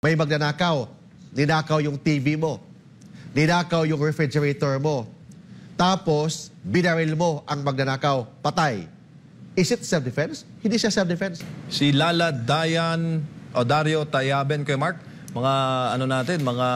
May magnanakaw. Ninakaw yung TV mo. Ninakaw yung refrigerator mo. Tapos, binaril mo ang magnanakaw. Patay. Is it self-defense? Hindi siya self-defense. Si Lala Dayan o Dario Tayaben, kay Mark, mga ano natin, mga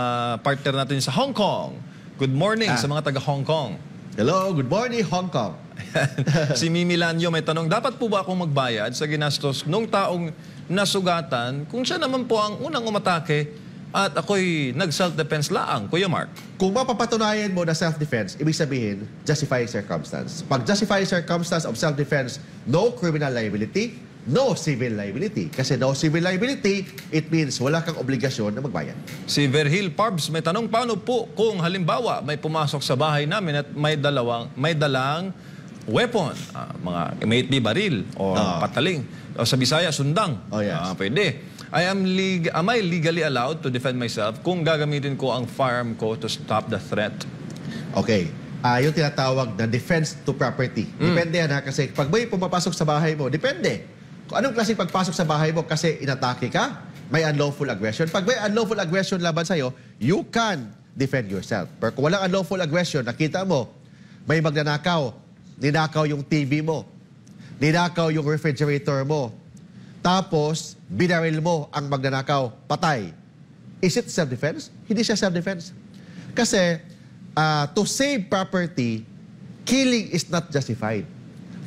partner natin sa Hong Kong. Good morning ah. sa mga taga Hong Kong. Hello, good morning Hong Kong. si Mimi Lanyo may tanong, dapat po ba akong magbayad sa ginastos nung taong nasugatan kung siya naman po ang unang umatake at ako'y nag-self-defense laang, Kuya Mark? Kung mapapatunayan mo na self-defense, ibig sabihin, justifying circumstance. Pag justifying circumstance of self-defense, no criminal liability, no civil liability. Kasi no civil liability, it means wala kang obligasyon na magbayad. Si Verhil Parbs may tanong, paano po kung halimbawa may pumasok sa bahay namin at may dalawang, may dalang weapon, uh, mga may baril o uh, ah. pataling. O sa Bisaya, sundang. Oh, yes. uh, pwede. I am, leg- am I legally allowed to defend myself kung gagamitin ko ang firearm ko to stop the threat? Okay. Uh, yung tinatawag na defense to property. Mm. Depende yan ha, kasi pag may pumapasok sa bahay mo, depende. Kung anong klaseng pagpasok sa bahay mo kasi inatake ka, may unlawful aggression. Pag may unlawful aggression laban sa'yo, you can defend yourself. Pero kung walang unlawful aggression, nakita mo, may magnanakaw, ninakaw yung TV mo, ninakaw yung refrigerator mo, tapos binaril mo ang magnanakaw, patay. Is it self-defense? Hindi siya self-defense. Kasi uh, to save property, killing is not justified.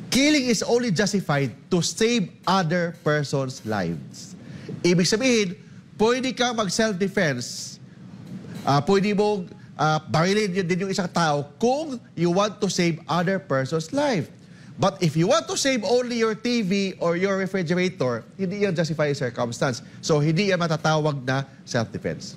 Killing is only justified to save other person's lives. Ibig sabihin, pwede ka mag-self-defense, uh, pwede mong uh, barilin din yung isang tao kung you want to save other person's life. But if you want to save only your TV or your refrigerator, hindi yan justify circumstance. So, hindi yan matatawag na self-defense.